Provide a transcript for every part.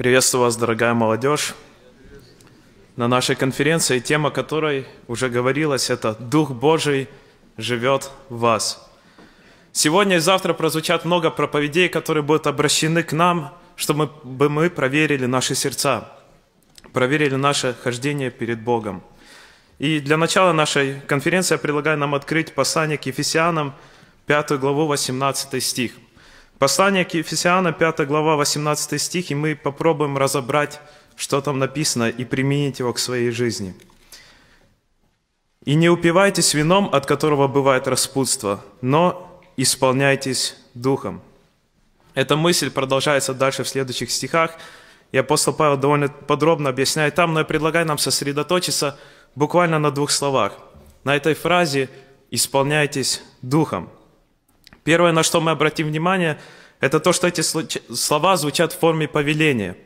Приветствую вас, дорогая молодежь. На нашей конференции тема которой уже говорилось, это «Дух Божий живет в вас». Сегодня и завтра прозвучат много проповедей, которые будут обращены к нам, чтобы мы проверили наши сердца, проверили наше хождение перед Богом. И для начала нашей конференции я предлагаю нам открыть послание к Ефесянам, 5 главу, 18 стих – Послание к Ефесянам, 5 глава, 18 стих, и мы попробуем разобрать, что там написано, и применить его к своей жизни. «И не упивайтесь вином, от которого бывает распутство, но исполняйтесь Духом». Эта мысль продолжается дальше в следующих стихах, и апостол Павел довольно подробно объясняет там, но я предлагаю нам сосредоточиться буквально на двух словах. На этой фразе «исполняйтесь Духом». Первое, на что мы обратим внимание, это то, что эти слова звучат в форме повеления.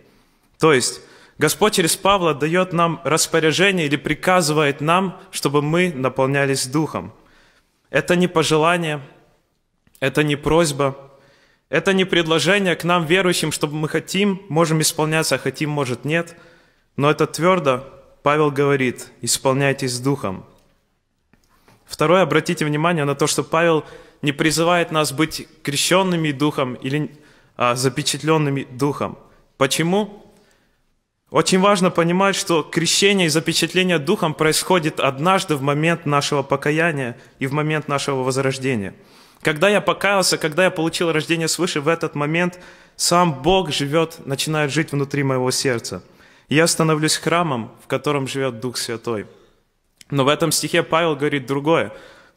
То есть Господь через Павла дает нам распоряжение или приказывает нам, чтобы мы наполнялись Духом. Это не пожелание, это не просьба, это не предложение к нам, верующим, чтобы мы хотим, можем исполняться, а хотим, может, нет. Но это твердо Павел говорит, исполняйтесь Духом. Второе, обратите внимание на то, что Павел не призывает нас быть крещенными духом или а, запечатленными духом. Почему? Очень важно понимать, что крещение и запечатление духом происходит однажды в момент нашего покаяния и в момент нашего возрождения. Когда я покаялся, когда я получил рождение свыше, в этот момент сам Бог живет, начинает жить внутри моего сердца. Я становлюсь храмом, в котором живет Дух Святой. Но в этом стихе Павел говорит другое.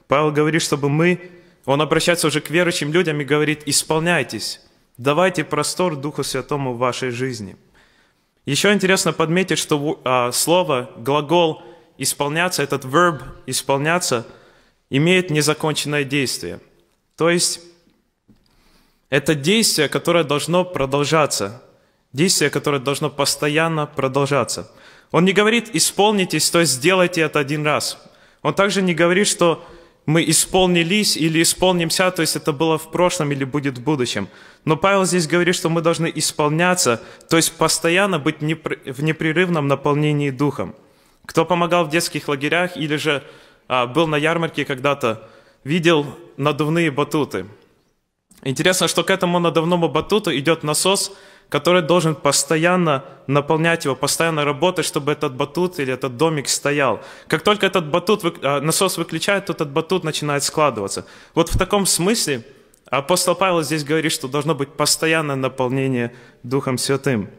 Павел говорит, чтобы мы он обращается уже к верующим людям и говорит, исполняйтесь, давайте простор Духу Святому в вашей жизни. Еще интересно подметить, что а, слово, глагол «исполняться», этот verb «исполняться» имеет незаконченное действие. То есть это действие, которое должно продолжаться, действие, которое должно постоянно продолжаться. Он не говорит «исполнитесь», то есть сделайте это один раз. Он также не говорит, что мы исполнились или исполнимся, то есть это было в прошлом или будет в будущем. Но Павел здесь говорит, что мы должны исполняться, то есть постоянно быть в непрерывном наполнении духом. Кто помогал в детских лагерях или же а, был на ярмарке когда-то, видел надувные батуты. Интересно, что к этому надувному батуту идет насос – который должен постоянно наполнять его, постоянно работать, чтобы этот батут или этот домик стоял. Как только этот батут, а, насос выключает, то этот батут начинает складываться. Вот в таком смысле апостол Павел здесь говорит, что должно быть постоянное наполнение Духом Святым.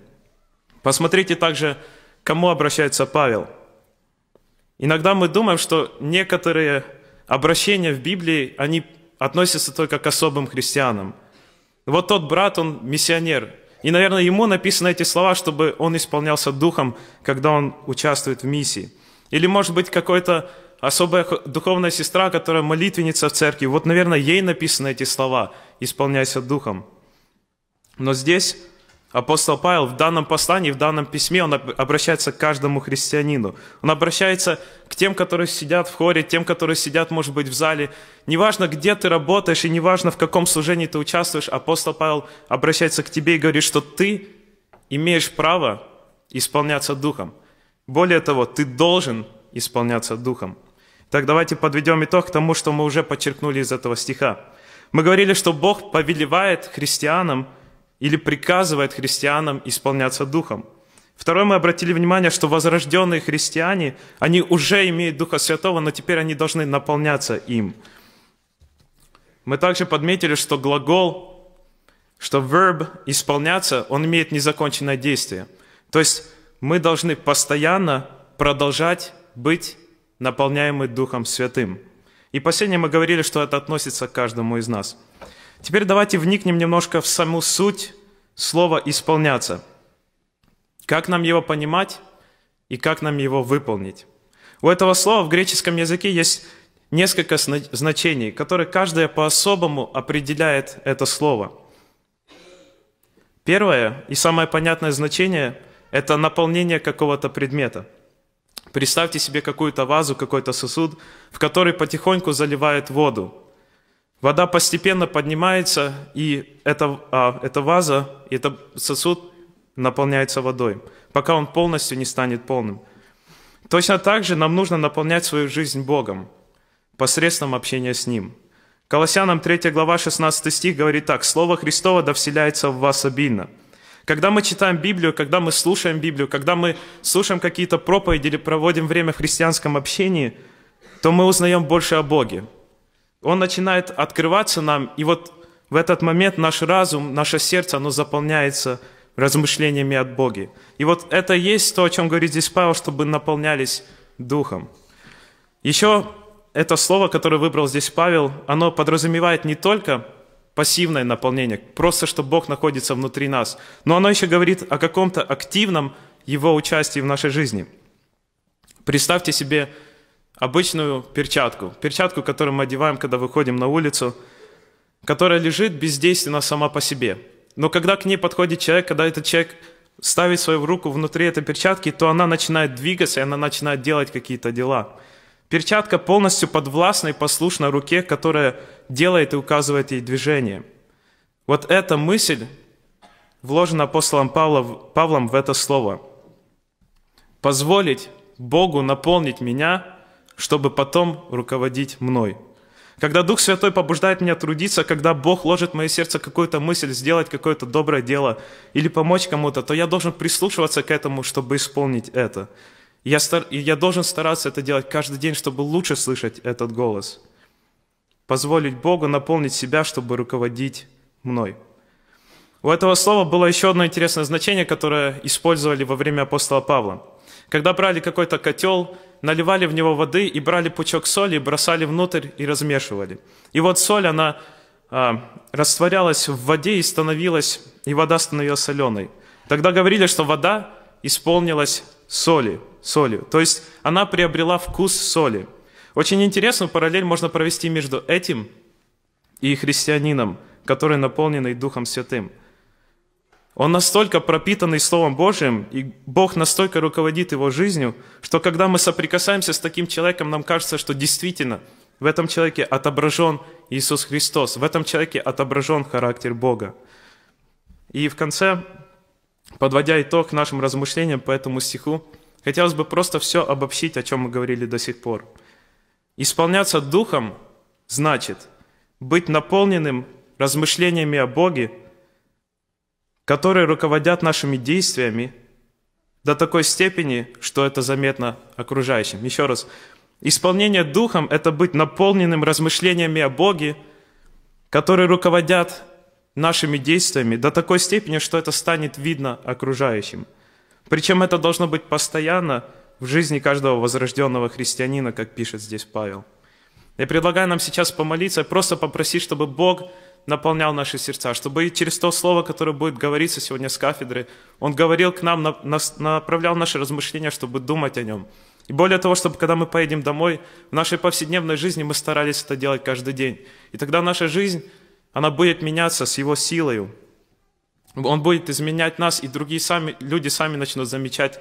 Посмотрите также, кому обращается Павел. Иногда мы думаем, что некоторые обращения в Библии, они относятся только к особым христианам. Вот тот брат, он миссионер – и, наверное, ему написаны эти слова, чтобы он исполнялся духом, когда он участвует в миссии. Или, может быть, какой-то особая духовная сестра, которая молитвенница в церкви, вот, наверное, ей написаны эти слова «исполняйся духом». Но здесь Апостол Павел в данном послании, в данном письме, он обращается к каждому христианину. Он обращается к тем, которые сидят в хоре, тем, которые сидят, может быть, в зале. Неважно, где ты работаешь и неважно, в каком служении ты участвуешь, апостол Павел обращается к тебе и говорит, что ты имеешь право исполняться Духом. Более того, ты должен исполняться Духом. Так давайте подведем итог к тому, что мы уже подчеркнули из этого стиха. Мы говорили, что Бог повелевает христианам – или приказывает христианам исполняться Духом. Второе, мы обратили внимание, что возрожденные христиане, они уже имеют Духа Святого, но теперь они должны наполняться им. Мы также подметили, что глагол, что verb «исполняться», он имеет незаконченное действие. То есть мы должны постоянно продолжать быть наполняемы Духом Святым. И последнее мы говорили, что это относится к каждому из нас. Теперь давайте вникнем немножко в саму суть слово «исполняться». Как нам его понимать и как нам его выполнить? У этого слова в греческом языке есть несколько значений, которые каждое по-особому определяет это слово. Первое и самое понятное значение – это наполнение какого-то предмета. Представьте себе какую-то вазу, какой-то сосуд, в который потихоньку заливают воду. Вода постепенно поднимается, и эта, а, эта ваза, это сосуд наполняется водой, пока он полностью не станет полным. Точно так же нам нужно наполнять свою жизнь Богом посредством общения с Ним. Колоссянам 3 глава 16 стих говорит так, «Слово Христово да вселяется в вас обильно». Когда мы читаем Библию, когда мы слушаем Библию, когда мы слушаем какие-то проповеди или проводим время в христианском общении, то мы узнаем больше о Боге, он начинает открываться нам, и вот в этот момент наш разум, наше сердце, оно заполняется размышлениями от Боги. И вот это есть то, о чем говорит здесь Павел, чтобы наполнялись Духом. Еще это слово, которое выбрал здесь Павел, оно подразумевает не только пассивное наполнение, просто что Бог находится внутри нас, но оно еще говорит о каком-то активном Его участии в нашей жизни. Представьте себе обычную перчатку. Перчатку, которую мы одеваем, когда выходим на улицу, которая лежит бездейственно сама по себе. Но когда к ней подходит человек, когда этот человек ставит свою руку внутри этой перчатки, то она начинает двигаться, и она начинает делать какие-то дела. Перчатка полностью подвластна и послушна руке, которая делает и указывает ей движение. Вот эта мысль вложена апостолом Павлом, Павлом в это слово. «Позволить Богу наполнить меня чтобы потом руководить мной. Когда Дух Святой побуждает меня трудиться, когда Бог ложит в мое сердце какую-то мысль сделать какое-то доброе дело или помочь кому-то, то я должен прислушиваться к этому, чтобы исполнить это. Я, стар... я должен стараться это делать каждый день, чтобы лучше слышать этот голос. Позволить Богу наполнить себя, чтобы руководить мной. У этого слова было еще одно интересное значение, которое использовали во время апостола Павла. Когда брали какой-то котел наливали в него воды и брали пучок соли, и бросали внутрь и размешивали. И вот соль, она а, растворялась в воде и становилась, и вода становилась соленой. Тогда говорили, что вода исполнилась соли, солью. То есть она приобрела вкус соли. Очень интересную параллель можно провести между этим и христианином, который наполненный Духом Святым – он настолько пропитанный Словом Божьим, и Бог настолько руководит его жизнью, что когда мы соприкасаемся с таким человеком, нам кажется, что действительно в этом человеке отображен Иисус Христос, в этом человеке отображен характер Бога. И в конце, подводя итог нашим размышлениям по этому стиху, хотелось бы просто все обобщить, о чем мы говорили до сих пор. Исполняться Духом значит быть наполненным размышлениями о Боге – которые руководят нашими действиями до такой степени, что это заметно окружающим. Еще раз, исполнение Духом – это быть наполненным размышлениями о Боге, которые руководят нашими действиями до такой степени, что это станет видно окружающим. Причем это должно быть постоянно в жизни каждого возрожденного христианина, как пишет здесь Павел. Я предлагаю нам сейчас помолиться, просто попросить, чтобы Бог – наполнял наши сердца, чтобы и через то слово, которое будет говориться сегодня с кафедры, Он говорил к нам, направлял наши размышления, чтобы думать о Нем. И более того, чтобы когда мы поедем домой, в нашей повседневной жизни мы старались это делать каждый день. И тогда наша жизнь, она будет меняться с Его силою. Он будет изменять нас, и другие сами, люди сами начнут замечать,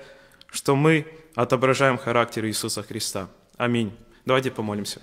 что мы отображаем характер Иисуса Христа. Аминь. Давайте помолимся.